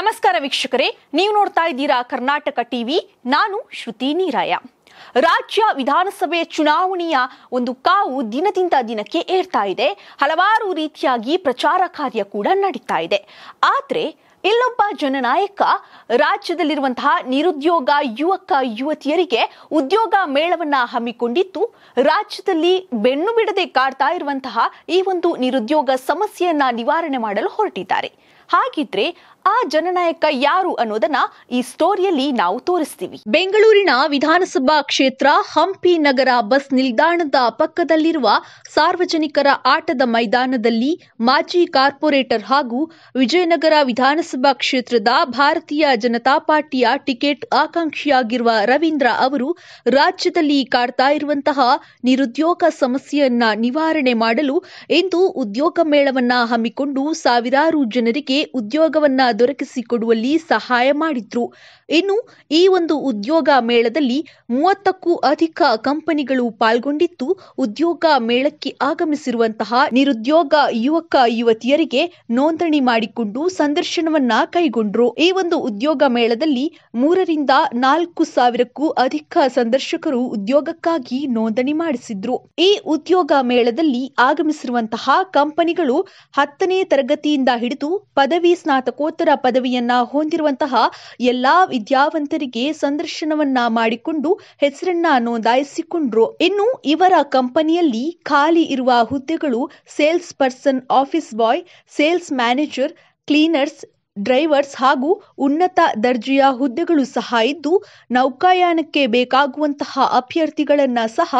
ನಮಸ್ಕಾರ ವೀಕ್ಷಕರೇ ನೀವು ನೋಡ್ತಾ ಇದ್ದೀರಾ ಕರ್ನಾಟಕ ಟಿವಿ ನಾನು ಶ್ರುತಿ ನೀರಾಯ ರಾಜ್ಯ ವಿಧಾನಸಭೆ ಚುನಾವಣೆಯ ಒಂದು ಕಾವು ದಿನದಿಂದ ದಿನಕ್ಕೆ ಏರ್ತಾ ಇದೆ ಹಲವಾರು ರೀತಿಯಾಗಿ ಪ್ರಚಾರ ಕಾರ್ಯ ಕೂಡ ನಡೀತಾ ಇದೆ ಆದರೆ ಇಲ್ಲೊಬ್ಬ ಜನನಾಯಕ ರಾಜ್ಯದಲ್ಲಿರುವಂತಹ ನಿರುದ್ಯೋಗ ಯುವಕ ಯುವತಿಯರಿಗೆ ಉದ್ಯೋಗ ಮೇಳವನ್ನ ಹಮ್ಮಿಕೊಂಡಿದ್ದು ರಾಜ್ಯದಲ್ಲಿ ಬೆನ್ನು ಬಿಡದೆ ಕಾಡ್ತಾ ಇರುವಂತಹ ಈ ಒಂದು ನಿರುದ್ಯೋಗ ಸಮಸ್ಯೆಯನ್ನ ನಿವಾರಣೆ ಮಾಡಲು ಹೊರಟಿದ್ದಾರೆ ಹಾಗಿದ್ರೆ ಆ ಜನನಾಯಕ ಯಾರು ಅನ್ನೋದನ್ನ ಈ ಸ್ಟೋರಿಯಲ್ಲಿ ನಾವು ತೋರಿಸ್ತೀವಿ ಬೆಂಗಳೂರಿನ ವಿಧಾನಸಭಾ ಕ್ಷೇತ್ರ ಹಂಪಿ ನಗರ ಬಸ್ ನಿಲ್ದಾಣದ ಪಕ್ಕದಲ್ಲಿರುವ ಸಾರ್ವಜನಿಕರ ಆಟದ ಮೈದಾನದಲ್ಲಿ ಮಾಜಿ ಕಾರ್ಪೊರೇಟರ್ ಹಾಗೂ ವಿಜಯನಗರ ವಿಧಾನಸಭಾ ಕ್ಷೇತ್ರದ ಭಾರತೀಯ ಜನತಾ ಪಾರ್ಟಿಯ ಟಿಕೆಟ್ ಆಕಾಂಕ್ಷಿಯಾಗಿರುವ ರವೀಂದ್ರ ಅವರು ರಾಜ್ಯದಲ್ಲಿ ಕಾಡ್ತಾ ಇರುವಂತಹ ನಿರುದ್ಯೋಗ ಸಮಸ್ಯೆಯನ್ನ ನಿವಾರಣೆ ಮಾಡಲು ಇಂದು ಉದ್ಯೋಗ ಮೇಳವನ್ನ ಹಮ್ಮಿಕೊಂಡು ಸಾವಿರಾರು ಜನರಿಗೆ ಉದ್ಯೋಗವನ್ನ ದೊರಕಿಸಿಕೊಡುವಲ್ಲಿ ಸಹಾಯ ಮಾಡಿದ್ರು ಇನ್ನು ಈ ಒಂದು ಉದ್ಯೋಗ ಮೇಳದಲ್ಲಿ ಮೂವತ್ತಕ್ಕೂ ಅಧಿಕ ಕಂಪನಿಗಳು ಪಾಲ್ಗೊಂಡಿದ್ದು ಉದ್ಯೋಗ ಮೇಳಕ್ಕೆ ಆಗಮಿಸಿರುವಂತಹ ನಿರುದ್ಯೋಗ ಯುವಕ ಯುವತಿಯರಿಗೆ ನೋಂದಣಿ ಮಾಡಿಕೊಂಡು ಸಂದರ್ಶನವನ್ನ ಕೈಗೊಂಡ್ರು ಈ ಒಂದು ಉದ್ಯೋಗ ಮೇಳದಲ್ಲಿ ಮೂರರಿಂದ ನಾಲ್ಕು ಸಾವಿರಕ್ಕೂ ಅಧಿಕ ಸಂದರ್ಶಕರು ಉದ್ಯೋಗಕ್ಕಾಗಿ ನೋಂದಣಿ ಮಾಡಿಸಿದ್ರು ಈ ಉದ್ಯೋಗ ಮೇಳದಲ್ಲಿ ಆಗಮಿಸಿರುವಂತಹ ಕಂಪನಿಗಳು ಹತ್ತನೇ ತರಗತಿಯಿಂದ ಹಿಡಿದು ಪದವಿ ಸ್ನಾತಕೋತ್ತರ ಸ್ನಾತಕೋತ್ತರ ಪದವಿಯನ್ನ ಹೊಂದಿರುವಂತಹ ಎಲ್ಲಾ ವಿದ್ಯಾವಂತರಿಗೆ ಸಂದರ್ಶನವನ್ನ ಮಾಡಿಕೊಂಡು ಹೆಸರನ್ನ ನೋಂದಾಯಿಸಿಕೊಂಡ್ರು ಇನ್ನು ಇವರ ಕಂಪನಿಯಲ್ಲಿ ಖಾಲಿ ಇರುವ ಹುದ್ದೆಗಳು sales person office boy sales manager cleaners drivers ಹಾಗೂ ಉನ್ನತ ದರ್ಜೆಯ ಹುದ್ದೆಗಳು ಸಹ ಇದ್ದು ನೌಕಾಯಾನಕ್ಕೆ ಬೇಕಾಗುವಂತಹ ಅಭ್ಯರ್ಥಿಗಳನ್ನ ಸಹ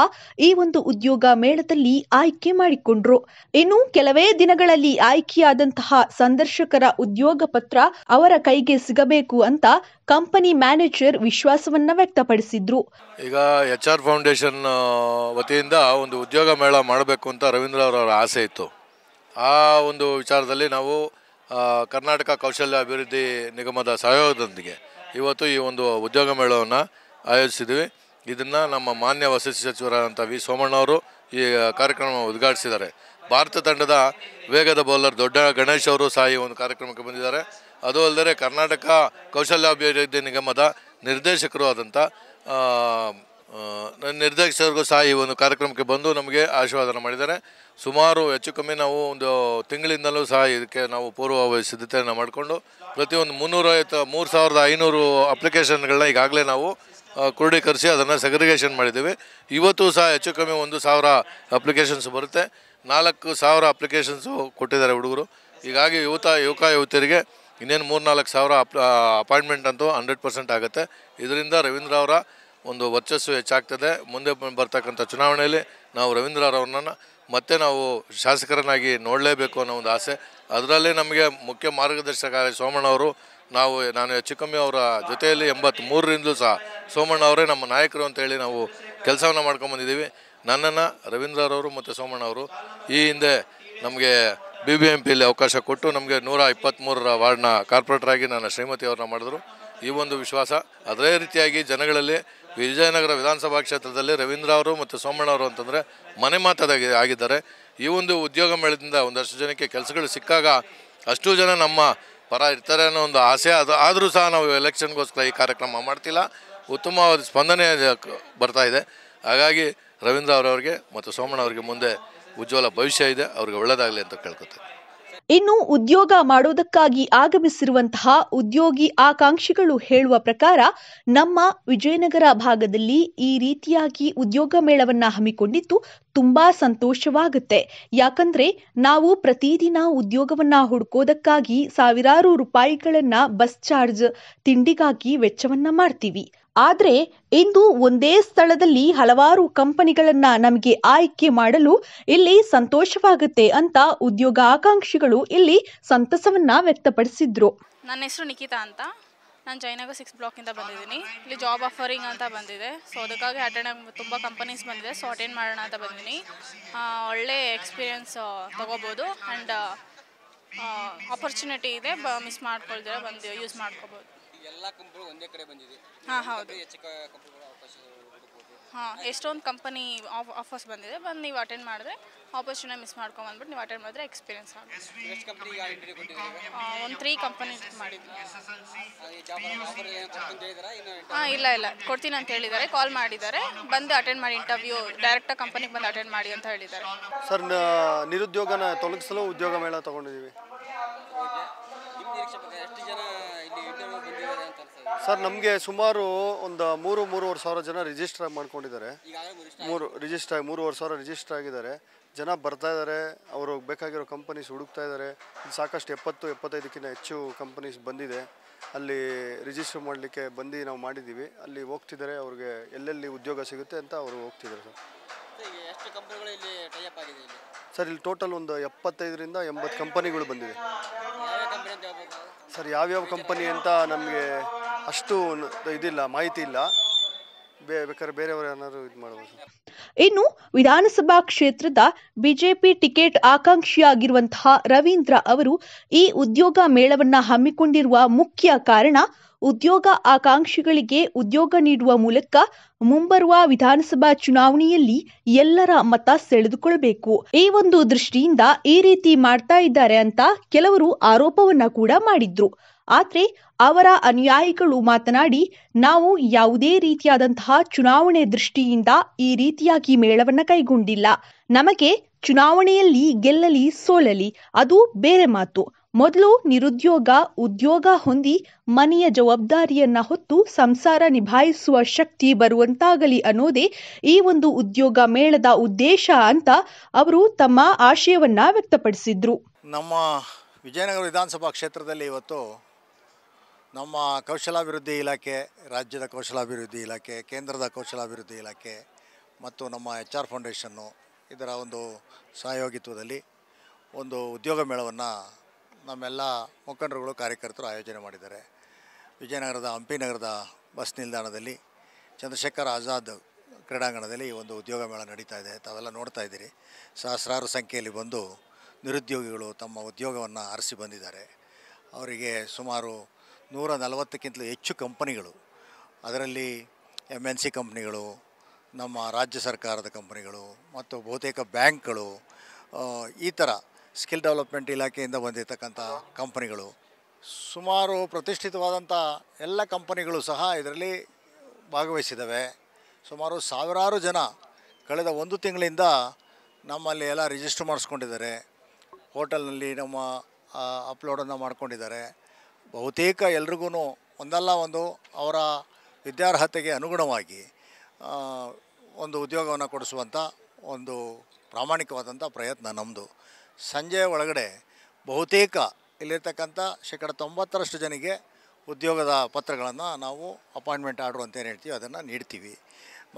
ಈ ಒಂದು ಉದ್ಯೋಗ ಮೇಳದಲ್ಲಿ ಆಯ್ಕೆ ಮಾಡಿಕೊಂಡ್ರು ಇನ್ನು ಕೆಲವೇ ದಿನಗಳಲ್ಲಿ ಆಯ್ಕೆಯಾದಂತಹ ಸಂದರ್ಶಕರ ಉದ್ಯೋಗ ಪತ್ರ ಅವರ ಕೈಗೆ ಸಿಗಬೇಕು ಅಂತ ಕಂಪನಿ ಮ್ಯಾನೇಜರ್ ವಿಶ್ವಾಸವನ್ನ ವ್ಯಕ್ತಪಡಿಸಿದ್ರು ಈಗ ಎಚ್ ಆರ್ ಫೌಂಡೇಶನ್ ವತಿಯಿಂದ ಒಂದು ಉದ್ಯೋಗ ಮೇಳ ಮಾಡಬೇಕು ಅಂತ ರವೀಂದ್ರ ಅವರ ಆಸೆ ಇತ್ತು ಆ ಒಂದು ವಿಚಾರದಲ್ಲಿ ನಾವು ಕರ್ನಾಟಕ ಕೌಶಲ್ಯ ಅಭಿವೃದ್ಧಿ ನಿಗಮದ ಸಹಯೋಗದೊಂದಿಗೆ ಇವತ್ತು ಈ ಒಂದು ಉದ್ಯೋಗ ಮೇಳವನ್ನು ಆಯೋಜಿಸಿದ್ವಿ ಇದನ್ನು ನಮ್ಮ ಮಾನ್ಯ ವಸತಿ ಸಚಿವರಾದಂಥ ವಿ ಸೋಮಣ್ಣವರು ಈ ಕಾರ್ಯಕ್ರಮ ಉದ್ಘಾಟಿಸಿದ್ದಾರೆ ಭಾರತ ತಂಡದ ವೇಗದ ಬೌಲರ್ ದೊಡ್ಡ ಗಣೇಶ್ ಅವರು ಸಹ ಈ ಒಂದು ಕಾರ್ಯಕ್ರಮಕ್ಕೆ ಬಂದಿದ್ದಾರೆ ಅದು ಅಲ್ಲದೆ ಕರ್ನಾಟಕ ಕೌಶಲ್ಯಾಭಿವೃದ್ಧಿ ನಿಗಮದ ನಿರ್ದೇಶಕರು ಆದಂಥ ನನ್ನ ನಿರ್ದೇಶಕರಿಗೂ ಸಹ ಈ ಒಂದು ಕಾರ್ಯಕ್ರಮಕ್ಕೆ ಬಂದು ನಮಗೆ ಆಶೀರ್ವಾದನ ಮಾಡಿದ್ದಾರೆ ಸುಮಾರು ಹೆಚ್ಚು ಕಮ್ಮಿ ನಾವು ಒಂದು ತಿಂಗಳಿಂದಲೂ ಸಹ ಇದಕ್ಕೆ ನಾವು ಪೂರ್ವ ಸಿದ್ಧತೆಯನ್ನು ಮಾಡಿಕೊಂಡು ಪ್ರತಿಯೊಂದು ಮುನ್ನೂರೈವತ್ತು ಮೂರು ಸಾವಿರದ ಐನೂರು ಅಪ್ಲಿಕೇಶನ್ಗಳನ್ನ ಈಗಾಗಲೇ ನಾವು ಕ್ರೋಢೀಕರಿಸಿ ಅದನ್ನು ಸೆಗ್ರಿಗೇಷನ್ ಮಾಡಿದ್ದೀವಿ ಇವತ್ತು ಸಹ ಹೆಚ್ಚು ಕಮ್ಮಿ ಒಂದು ಸಾವಿರ ಅಪ್ಲಿಕೇಶನ್ಸ್ ಬರುತ್ತೆ ನಾಲ್ಕು ಸಾವಿರ ಅಪ್ಲಿಕೇಶನ್ಸು ಕೊಟ್ಟಿದ್ದಾರೆ ಹುಡುಗರು ಹೀಗಾಗಿ ಯುವತ ಯುವಕ ಯುವತಿಯರಿಗೆ ಇನ್ನೇನು ಮೂರು ನಾಲ್ಕು ಸಾವಿರ ಅಪ್ ಅಪಾಯಿಂಟ್ಮೆಂಟ್ ಅಂತೂ ಹಂಡ್ರೆಡ್ ಪರ್ಸೆಂಟ್ ಆಗುತ್ತೆ ಇದರಿಂದ ರವೀಂದ್ರ ಅವರ ಒಂದು ವರ್ಚಸ್ಸು ಹೆಚ್ಚಾಗ್ತದೆ ಮುಂದೆ ಬರ್ತಕ್ಕಂಥ ಚುನಾವಣೆಯಲ್ಲಿ ನಾವು ರವೀಂದ್ರರವ್ರನ್ನ ಮತ್ತೆ ನಾವು ಶಾಸಕರನ್ನಾಗಿ ನೋಡಲೇಬೇಕು ಅನ್ನೋ ಒಂದು ಆಸೆ ಅದರಲ್ಲೇ ನಮಗೆ ಮುಖ್ಯ ಮಾರ್ಗದರ್ಶಕ ಅವರು ನಾವು ನಾನು ಹೆಚ್ಚು ಕಮ್ಮಿ ಅವರ ಜೊತೆಯಲ್ಲಿ ಎಂಬತ್ತ್ಮೂರರಿಂದಲೂ ಸಹ ಸೋಮಣ್ಣ ಅವರೇ ನಮ್ಮ ನಾಯಕರು ಅಂತೇಳಿ ನಾವು ಕೆಲಸವನ್ನು ಮಾಡ್ಕೊಂಬಂದಿದ್ದೀವಿ ನನ್ನನ್ನು ರವೀಂದ್ರರವರು ಮತ್ತು ಸೋಮಣ್ಣ ಅವರು ಈ ಹಿಂದೆ ನಮಗೆ ಬಿ ಬಿ ಎಂ ಪಿಯಲ್ಲಿ ಅವಕಾಶ ಕೊಟ್ಟು ನಮಗೆ ನೂರ ಇಪ್ಪತ್ತ್ಮೂರರ ವಾರ್ಡ್ನ ಕಾರ್ಪೊರೇಟರಾಗಿ ನನ್ನ ಶ್ರೀಮತಿ ಅವ್ರನ್ನ ಮಾಡಿದ್ರು ಈ ಒಂದು ವಿಶ್ವಾಸ ಅದೇ ರೀತಿಯಾಗಿ ಜನಗಳಲ್ಲಿ ವಿಜಯನಗರ ವಿಧಾನಸಭಾ ಕ್ಷೇತ್ರದಲ್ಲಿ ರವೀಂದ್ರ ಅವರು ಮತ್ತು ಸೋಮಣ್ಣ ಅವರು ಅಂತಂದರೆ ಮನೆ ಮಾತಾದಾಗಿ ಆಗಿದ್ದಾರೆ ಈ ಒಂದು ಉದ್ಯೋಗ ಮೇಳದಿಂದ ಒಂದಷ್ಟು ಜನಕ್ಕೆ ಕೆಲಸಗಳು ಸಿಕ್ಕಾಗ ಅಷ್ಟು ಜನ ನಮ್ಮ ಪರ ಇರ್ತಾರೆ ಅನ್ನೋ ಒಂದು ಆಸೆ ಅದು ಆದರೂ ಸಹ ನಾವು ಎಲೆಕ್ಷನ್ಗೋಸ್ಕರ ಈ ಕಾರ್ಯಕ್ರಮ ಮಾಡ್ತಿಲ್ಲ ಉತ್ತಮವಾದ ಸ್ಪಂದನೆ ಬರ್ತಾ ಇದೆ ಹಾಗಾಗಿ ರವೀಂದ್ರ ಅವರವ್ರಿಗೆ ಮತ್ತು ಸೋಮಣ್ಣ ಅವರಿಗೆ ಮುಂದೆ ಉಜ್ವಲ ಭವಿಷ್ಯ ಇದೆ ಅವ್ರಿಗೆ ಒಳ್ಳೆಯದಾಗಲಿ ಅಂತ ಕೇಳ್ಕೊತೇನೆ ಇನ್ನು ಉದ್ಯೋಗ ಮಾಡೋದಕ್ಕಾಗಿ ಆಗಮಿಸಿರುವಂತಹ ಉದ್ಯೋಗಿ ಆಕಾಂಕ್ಷಿಗಳು ಹೇಳುವ ಪ್ರಕಾರ ನಮ್ಮ ವಿಜಯನಗರ ಭಾಗದಲ್ಲಿ ಈ ರೀತಿಯಾಗಿ ಉದ್ಯೋಗ ಮೇಳವನ್ನು ಹಮ್ಮಿಕೊಂಡಿದ್ದು ತುಂಬಾ ಸಂತೋಷವಾಗುತ್ತೆ ಯಾಕಂದ್ರೆ ನಾವು ಪ್ರತಿದಿನ ಉದ್ಯೋಗವನ್ನ ಹುಡುಕೋದಕ್ಕಾಗಿ ಸಾವಿರಾರು ರೂಪಾಯಿಗಳನ್ನ ಬಸ್ ಚಾರ್ಜ್ ತಿಂಡಿಗಾಗಿ ವೆಚ್ಚವನ್ನ ಮಾಡ್ತೀವಿ ಆದರೆ ಇಂದು ಒಂದೇ ಸ್ಥಳದಲ್ಲಿ ಹಲವಾರು ಕಂಪನಿಗಳನ್ನು ನಮಗೆ ಆಯ್ಕೆ ಮಾಡಲು ಇಲ್ಲಿ ಸಂತೋಷವಾಗುತ್ತೆ ಅಂತ ಉದ್ಯೋಗ ಆಕಾಂಕ್ಷಿಗಳು ಇಲ್ಲಿ ಸಂತಸವನ್ನ ವ್ಯಕ್ತಪಡಿಸಿದ್ರು ನನ್ನ ಹೆಸರು ನಿಖಿತಾ ಅಂತ ನಾನು ಜಯನಗರ್ ಸಿಕ್ಸ್ ಬ್ಲಾಕಿಂದ ಬಂದಿದ್ದೀನಿ ಇಲ್ಲಿ ಜಾಬ್ ಆಫರಿಂಗ್ ಅಂತ ಬಂದಿದೆ ಸೊ ಅದಕ್ಕಾಗಿ ಅಟೆಂಡ್ ಆಗಿ ತುಂಬ ಕಂಪನೀಸ್ ಬಂದಿದೆ ಸೊ ಅಟೆಂಡ್ ಮಾಡೋಣ ಅಂತ ಬಂದಿದ್ದೀನಿ ಒಳ್ಳೆ ಎಕ್ಸ್ಪೀರಿಯನ್ಸ್ ತೊಗೋಬೋದು ಆ್ಯಂಡ್ ಆಪರ್ಚುನಿಟಿ ಇದೆ ಮಿಸ್ ಮಾಡ್ಕೊಳ್ದಿರ ಬಂದು ಯೂಸ್ ಮಾಡ್ಕೋಬೋದು ಎಲ್ಲಾ ಒಂದೇ ಕಡೆ ಬಂದಿದೆ ಹಾಂ ಹೌದು ಹಾಂ ಎಷ್ಟೊಂದು ಕಂಪನಿ ಆಫರ್ಸ್ ಬಂದಿದೆ ಬಂದು ನೀವು ಅಟೆಂಡ್ ಮಾಡಿದ್ರೆ ಆಪರ್ಚುನಿಟಿ ಮಿಸ್ ಮಾಡ್ಕೊಂಡು ಬಂದ್ಬಿಟ್ಟು ನೀವು ಅಟೆಂಡ್ ಮಾಡಿದ್ರೆ ಎಕ್ಸ್ಪೀರಿಯನ್ಸ್ ಆಗುತ್ತೆ ಒಂದು ತ್ರೀ ಕಂಪನಿ ಹಾಂ ಇಲ್ಲ ಇಲ್ಲ ಕೊಡ್ತೀನಿ ಅಂತ ಹೇಳಿದ್ದಾರೆ ಕಾಲ್ ಮಾಡಿದ್ದಾರೆ ಬಂದು ಅಟೆಂಡ್ ಮಾಡಿ ಇಂಟರ್ವ್ಯೂ ಡೈರೆಕ್ಟ್ ಕಂಪನಿಗೆ ಬಂದು ಅಟೆಂಡ್ ಮಾಡಿ ಅಂತ ಹೇಳಿದ್ದಾರೆ ಸರ್ ನಿರುದ್ಯೋಗನ ತೊಲಗಿಸಲು ಉದ್ಯೋಗ ಮೇಳ ತಗೊಂಡಿದ್ದೀವಿ ಸರ್ ನಮಗೆ ಸುಮಾರು ಒಂದು ಮೂರು ಮೂರುವರೆ ಸಾವಿರ ಜನ ರಿಜಿಸ್ಟರ್ ಮಾಡ್ಕೊಂಡಿದ್ದಾರೆ ಮೂರು ರಿಜಿಸ್ಟರ್ ಮೂರುವರೆ ಸಾವಿರ ರಿಜಿಸ್ಟರ್ ಆಗಿದ್ದಾರೆ ಜನ ಬರ್ತಾ ಇದ್ದಾರೆ ಅವರು ಬೇಕಾಗಿರೋ ಕಂಪನೀಸ್ ಹುಡುಕ್ತಾ ಇದ್ದಾರೆ ಸಾಕಷ್ಟು ಎಪ್ಪತ್ತು ಎಪ್ಪತ್ತೈದಕ್ಕಿಂತ ಹೆಚ್ಚು ಕಂಪನೀಸ್ ಬಂದಿದೆ ಅಲ್ಲಿ ರಿಜಿಸ್ಟರ್ ಮಾಡಲಿಕ್ಕೆ ಬಂದು ನಾವು ಮಾಡಿದ್ದೀವಿ ಅಲ್ಲಿ ಹೋಗ್ತಿದ್ದಾರೆ ಅವ್ರಿಗೆ ಎಲ್ಲೆಲ್ಲಿ ಉದ್ಯೋಗ ಸಿಗುತ್ತೆ ಅಂತ ಅವರು ಹೋಗ್ತಿದ್ದಾರೆ ಸರ್ ಸರ್ ಇಲ್ಲಿ ಟೋಟಲ್ ಒಂದು ಎಪ್ಪತ್ತೈದರಿಂದ ಎಂಬತ್ತು ಕಂಪನಿಗಳು ಬಂದಿವೆ ಸರ್ ಯಾವ್ಯಾವ ಕಂಪನಿ ಅಂತ ನಮಗೆ ಅಷ್ಟು ಇದಿಲ್ಲ ಮಾಹಿತಿ ಇಲ್ಲ ಇನ್ನು ವಿಧಾನಸಭಾ ಕ್ಷೇತ್ರದ ಬಿಜೆಪಿ ಟಿಕೆಟ್ ಆಕಾಂಕ್ಷಿಯಾಗಿರುವಂತಹ ರವೀಂದ್ರ ಅವರು ಈ ಉದ್ಯೋಗ ಮೇಳವನ್ನ ಹಮ್ಮಿಕೊಂಡಿರುವ ಮುಖ್ಯ ಕಾರಣ ಉದ್ಯೋಗ ಆಕಾಂಕ್ಷಿಗಳಿಗೆ ಉದ್ಯೋಗ ನೀಡುವ ಮೂಲಕ ಮುಂಬರುವ ವಿಧಾನಸಭಾ ಚುನಾವಣೆಯಲ್ಲಿ ಎಲ್ಲರ ಮತ ಸೆಳೆದುಕೊಳ್ಬೇಕು ಈ ಒಂದು ದೃಷ್ಟಿಯಿಂದ ಈ ರೀತಿ ಮಾಡ್ತಾ ಇದ್ದಾರೆ ಅಂತ ಕೆಲವರು ಆರೋಪವನ್ನ ಕೂಡ ಮಾಡಿದ್ರು ಆದರೆ ಅವರ ಅನುಯಾಯಿಗಳು ಮಾತನಾಡಿ ನಾವು ಯಾವುದೇ ರೀತಿಯಾದಂತಹ ಚುನಾವಣೆ ದೃಷ್ಟಿಯಿಂದ ಈ ರೀತಿಯಾಗಿ ಮೇಳವನ್ನು ಕೈಗೊಂಡಿಲ್ಲ ನಮಗೆ ಚುನಾವಣೆಯಲ್ಲಿ ಗೆಲ್ಲಲಿ ಸೋಲಲಿ ಅದು ಬೇರೆ ಮಾತು ಮೊದಲು ನಿರುದ್ಯೋಗ ಉದ್ಯೋಗ ಹೊಂದಿ ಮನೆಯ ಜವಾಬ್ದಾರಿಯನ್ನ ಹೊತ್ತು ಸಂಸಾರ ನಿಭಾಯಿಸುವ ಶಕ್ತಿ ಬರುವಂತಾಗಲಿ ಅನ್ನೋದೇ ಈ ಒಂದು ಉದ್ಯೋಗ ಮೇಳದ ಉದ್ದೇಶ ಅಂತ ಅವರು ತಮ್ಮ ಆಶಯವನ್ನ ವ್ಯಕ್ತಪಡಿಸಿದ್ರು ನಮ್ಮ ವಿಜಯನಗರ ವಿಧಾನಸಭಾ ಕ್ಷೇತ್ರದಲ್ಲಿ ಇವತ್ತು ನಮ್ಮ ಕೌಶಲಾಭಿವೃದ್ಧಿ ಇಲಾಖೆ ರಾಜ್ಯದ ಕೌಶಲಾಭಿವೃದ್ಧಿ ಇಲಾಖೆ ಕೇಂದ್ರದ ಕೌಶಲಾಭಿವೃದ್ಧಿ ಇಲಾಖೆ ಮತ್ತು ನಮ್ಮ ಎಚ್ ಆರ್ ಫೌಂಡೇಶನ್ನು ಇದರ ಒಂದು ಸಹಯೋಗಿತ್ವದಲ್ಲಿ ಒಂದು ಉದ್ಯೋಗ ಮೇಳವನ್ನು ನಮ್ಮೆಲ್ಲ ಮುಖಂಡರುಗಳು ಕಾರ್ಯಕರ್ತರು ಆಯೋಜನೆ ಮಾಡಿದ್ದಾರೆ ವಿಜಯನಗರದ ಹಂಪಿನಗರದ ಬಸ್ ನಿಲ್ದಾಣದಲ್ಲಿ ಚಂದ್ರಶೇಖರ್ ಆಜಾದ್ ಕ್ರೀಡಾಂಗಣದಲ್ಲಿ ಈ ಒಂದು ಉದ್ಯೋಗ ಮೇಳ ನಡೀತಾ ಇದೆ ತಾವೆಲ್ಲ ನೋಡ್ತಾ ಇದ್ದೀರಿ ಸಹಸ್ರಾರು ಸಂಖ್ಯೆಯಲ್ಲಿ ಬಂದು ನಿರುದ್ಯೋಗಿಗಳು ತಮ್ಮ ಉದ್ಯೋಗವನ್ನು ಅರಸಿ ಬಂದಿದ್ದಾರೆ ಅವರಿಗೆ ಸುಮಾರು ನೂರ ನಲವತ್ತಕ್ಕಿಂತಲೂ ಹೆಚ್ಚು ಕಂಪನಿಗಳು ಅದರಲ್ಲಿ ಎಮ್ ಎನ್ ಸಿ ಕಂಪ್ನಿಗಳು ನಮ್ಮ ರಾಜ್ಯ ಸರ್ಕಾರದ ಕಂಪನಿಗಳು ಮತ್ತು ಬಹುತೇಕ ಬ್ಯಾಂಕ್ಗಳು ಈ ಥರ ಸ್ಕಿಲ್ ಡೆವಲಪ್ಮೆಂಟ್ ಇಲಾಖೆಯಿಂದ ಬಂದಿರತಕ್ಕಂಥ ಕಂಪನಿಗಳು ಸುಮಾರು ಪ್ರತಿಷ್ಠಿತವಾದಂಥ ಎಲ್ಲ ಕಂಪನಿಗಳು ಸಹ ಇದರಲ್ಲಿ ಭಾಗವಹಿಸಿದ್ದಾವೆ ಸುಮಾರು ಸಾವಿರಾರು ಜನ ಕಳೆದ ಒಂದು ತಿಂಗಳಿಂದ ನಮ್ಮಲ್ಲಿ ಎಲ್ಲ ರಿಜಿಸ್ಟರ್ ಮಾಡಿಸ್ಕೊಂಡಿದ್ದಾರೆ ಹೋಟೆಲ್ನಲ್ಲಿ ನಮ್ಮ ಅಪ್ಲೋಡನ್ನು ಮಾಡ್ಕೊಂಡಿದ್ದಾರೆ ಬಹುತೇಕ ಎಲ್ರಿಗೂ ಒಂದಲ್ಲ ಒಂದು ಅವರ ವಿದ್ಯಾರ್ಹತೆಗೆ ಅನುಗುಣವಾಗಿ ಒಂದು ಉದ್ಯೋಗವನ್ನು ಕೊಡಿಸುವಂಥ ಒಂದು ಪ್ರಾಮಾಣಿಕವಾದಂಥ ಪ್ರಯತ್ನ ನಮ್ಮದು ಸಂಜೆ ಒಳಗಡೆ ಬಹುತೇಕ ಇಲ್ಲಿರ್ತಕ್ಕಂಥ ಶೇಕಡ ತೊಂಬತ್ತರಷ್ಟು ಜನಿಗೆ ಉದ್ಯೋಗದ ಪತ್ರಗಳನ್ನು ನಾವು ಅಪಾಯಿಂಟ್ಮೆಂಟ್ ಆರ್ಡ್ರು ಏನು ಹೇಳ್ತೀವಿ ಅದನ್ನು ನೀಡ್ತೀವಿ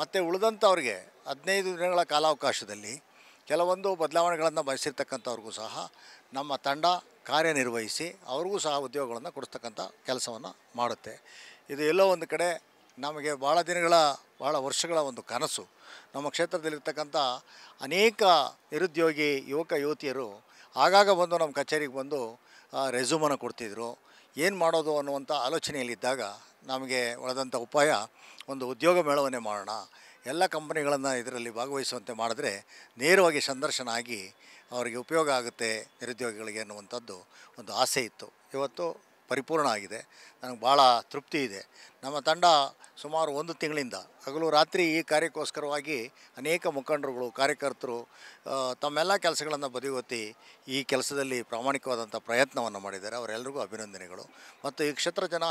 ಮತ್ತು ಉಳಿದಂಥವ್ರಿಗೆ ಹದಿನೈದು ದಿನಗಳ ಕಾಲಾವಕಾಶದಲ್ಲಿ ಕೆಲವೊಂದು ಬದಲಾವಣೆಗಳನ್ನು ಬಯಸಿರ್ತಕ್ಕಂಥವ್ರಿಗೂ ಸಹ ನಮ್ಮ ತಂಡ ಕಾರ್ಯನಿರ್ವಹಿಸಿ ಅವ್ರಿಗೂ ಸಹ ಉದ್ಯೋಗಗಳನ್ನು ಕೊಡಿಸ್ತಕ್ಕಂಥ ಕೆಲಸವನ್ನು ಮಾಡುತ್ತೆ ಇದು ಎಲ್ಲೋ ಒಂದು ಕಡೆ ನಮಗೆ ಭಾಳ ದಿನಗಳ ಭಾಳ ವರ್ಷಗಳ ಒಂದು ಕನಸು ನಮ್ಮ ಕ್ಷೇತ್ರದಲ್ಲಿರ್ತಕ್ಕಂಥ ಅನೇಕ ನಿರುದ್ಯೋಗಿ ಯುವಕ ಯುವತಿಯರು ಆಗಾಗ ಬಂದು ನಮ್ಮ ಕಚೇರಿಗೆ ಬಂದು ರೆಸ್ಯೂಮನ್ನು ಕೊಡ್ತಿದ್ರು ಏನು ಮಾಡೋದು ಅನ್ನುವಂಥ ಆಲೋಚನೆಯಲ್ಲಿದ್ದಾಗ ನಮಗೆ ಒಳದಂಥ ಉಪಾಯ ಒಂದು ಉದ್ಯೋಗ ಮೇಳವನ್ನೇ ಮಾಡೋಣ ಎಲ್ಲ ಕಂಪನಿಗಳನ್ನು ಇದರಲ್ಲಿ ಭಾಗವಹಿಸುವಂತೆ ಮಾಡಿದ್ರೆ ನೇರವಾಗಿ ಸಂದರ್ಶನ ಆಗಿ ಅವರಿಗೆ ಉಪಯೋಗ ಆಗುತ್ತೆ ನಿರುದ್ಯೋಗಿಗಳಿಗೆ ಅನ್ನುವಂಥದ್ದು ಒಂದು ಆಸೆ ಇತ್ತು ಇವತ್ತು ಪರಿಪೂರ್ಣ ಆಗಿದೆ ನನಗೆ ಭಾಳ ತೃಪ್ತಿ ಇದೆ ನಮ್ಮ ತಂಡ ಸುಮಾರು ಒಂದು ತಿಂಗಳಿಂದ ಹಗಲು ರಾತ್ರಿ ಈ ಕಾರ್ಯಕ್ಕೋಸ್ಕರವಾಗಿ ಅನೇಕ ಮುಖಂಡರುಗಳು ಕಾರ್ಯಕರ್ತರು ತಮ್ಮೆಲ್ಲ ಕೆಲಸಗಳನ್ನು ಬದಿಗೊತ್ತಿ ಈ ಕೆಲಸದಲ್ಲಿ ಪ್ರಾಮಾಣಿಕವಾದಂಥ ಪ್ರಯತ್ನವನ್ನು ಮಾಡಿದ್ದಾರೆ ಅವರೆಲ್ಲರಿಗೂ ಅಭಿನಂದನೆಗಳು ಮತ್ತು ಈ ಕ್ಷೇತ್ರ ಜನ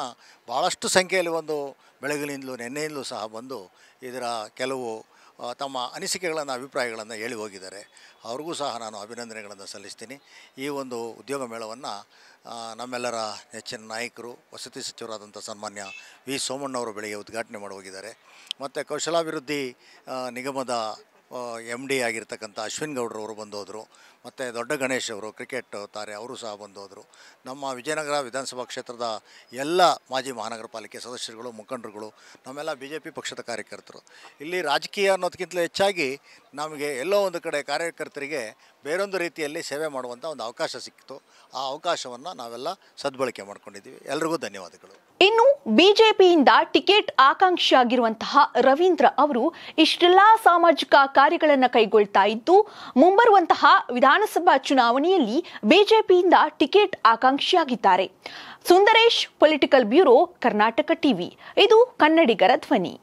ಭಾಳಷ್ಟು ಸಂಖ್ಯೆಯಲ್ಲಿ ಒಂದು ಬೆಳಗಿನಿಂದಲೂ ನಿನ್ನೆಯಿಂದಲೂ ಸಹ ಬಂದು ಇದರ ಕೆಲವು ತಮ್ಮ ಅನಿಸಿಕೆಗಳನ್ನು ಅಭಿಪ್ರಾಯಗಳನ್ನು ಹೇಳಿ ಹೋಗಿದ್ದಾರೆ ಅವ್ರಿಗೂ ಸಹ ನಾನು ಅಭಿನಂದನೆಗಳನ್ನು ಸಲ್ಲಿಸ್ತೀನಿ ಈ ಒಂದು ಉದ್ಯೋಗ ಮೇಳವನ್ನು ನಮ್ಮೆಲ್ಲರ ನೆಚ್ಚಿನ ನಾಯಕರು ವಸತಿ ಸಚಿವರಾದಂಥ ಸನ್ಮಾನ್ಯ ವಿ ಸೋಮಣ್ಣವರು ಬೆಳಗ್ಗೆ ಉದ್ಘಾಟನೆ ಮಾಡಿ ಹೋಗಿದ್ದಾರೆ ಮತ್ತು ಕೌಶಲಾಭಿವೃದ್ಧಿ ನಿಗಮದ ಎಮ್ ಡಿ ಆಗಿರ್ತಕ್ಕಂಥ ಅಶ್ವಿನ್ ಗೌಡ್ರವರು ಬಂದೋದರು ಮತ್ತು ದೊಡ್ಡ ಗಣೇಶ್ ಅವರು ಕ್ರಿಕೆಟ್ ತಾರೆ ಅವರು ಸಹ ಬಂದೋದರು ನಮ್ಮ ವಿಜಯನಗರ ವಿಧಾನಸಭಾ ಕ್ಷೇತ್ರದ ಎಲ್ಲ ಮಾಜಿ ಮಹಾನಗರ ಪಾಲಿಕೆ ಸದಸ್ಯರುಗಳು ಮುಖಂಡರುಗಳು ನಮ್ಮೆಲ್ಲ ಬಿ ಜೆ ಪಿ ಪಕ್ಷದ ಕಾರ್ಯಕರ್ತರು ಇಲ್ಲಿ ರಾಜಕೀಯ ಅನ್ನೋದಕ್ಕಿಂತಲೂ ಹೆಚ್ಚಾಗಿ ನಮಗೆ ಎಲ್ಲೋ ಒಂದು ಕಡೆ ಕಾರ್ಯಕರ್ತರಿಗೆ ಬೇರೊಂದು ರೀತಿಯಲ್ಲಿ ಸೇವೆ ಮಾಡುವಂಥ ಒಂದು ಅವಕಾಶ ಸಿಕ್ಕಿತು ಆ ಅವಕಾಶವನ್ನು ನಾವೆಲ್ಲ ಸದ್ಬಳಕೆ ಮಾಡ್ಕೊಂಡಿದ್ದೀವಿ ಎಲ್ರಿಗೂ ಧನ್ಯವಾದಗಳು ಇನ್ನು ಬಿಜೆಪಿಯಿಂದ ಟಿಕೆಟ್ ಆಕಾಂಕ್ಷಿಯಾಗಿರುವಂತಹ ರವೀಂದ್ರ ಅವರು ಇಷ್ಟೆಲ್ಲಾ ಸಾಮಾಜಿಕ ಕಾರ್ಯಗಳನ್ನು ಕೈಗೊಳ್ತಾ ಇದ್ದು ಮುಂಬರುವಂತಹ ವಿಧಾನಸಭಾ ಚುನಾವಣೆಯಲ್ಲಿ ಬಿಜೆಪಿಯಿಂದ ಟಿಕೆಟ್ ಆಕಾಂಕ್ಷಿಯಾಗಿದ್ದಾರೆ Sundaresh political bureau Karnataka TV ಇದು ಕನ್ನಡಿಗರ ಧ್ವನಿ